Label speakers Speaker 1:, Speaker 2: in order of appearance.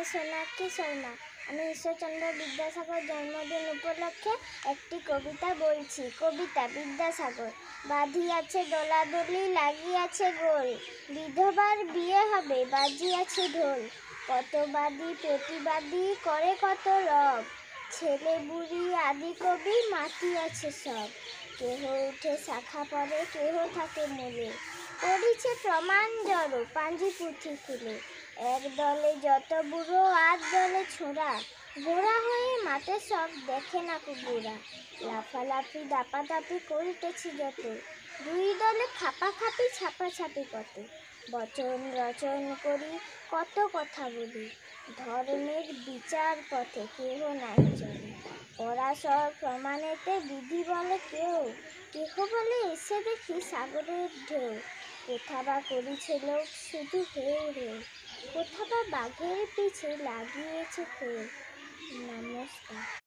Speaker 1: আমি সোনাক্ষী শর্মা আমি ঈশ্বরচন্দ্র বিদ্যাসাগর জন্মদিন উপলক্ষে একটি কবিতা বলছি কবিতা বিদ্যাসাগর বাঁধি বাঁধিয়াছে দোলাদলি লাগিয়াছে গোল বিধবার বিয়ে হবে বাজিয়াছে ঢোল কত বাদি প্রতিবাদী করে কত রব ছেলে বুড়ি আদি কবি মাটি আছে সব কেহ উঠে শাখা পরে কেহ থাকে মূলে ও সমান জড়ো পাঞ্জি পুঁথি খুলে এক দলে যত বুড়ো আর দলে ছোড়া গোড়া হয়ে মাঠে সব দেখে না কুকুরা লাফালাফি দাপাদাপি করিতেছি যত দুই দলে খাপা ছাপা ছাপাছাপি কত বচন রচন করি কত কথা বলি ধর্মের বিচার পথে কেহ নাই চল পড়াশোর প্রমাণেতে বিধি বলে কেউ কেহ বলে এসে দেখি সাগরের ঢেউ কোথা বা করেছিল শুধু হেউ হেউ কোথা বা বাঘের পিছে লাগিয়েছে ফেউ নমস্কার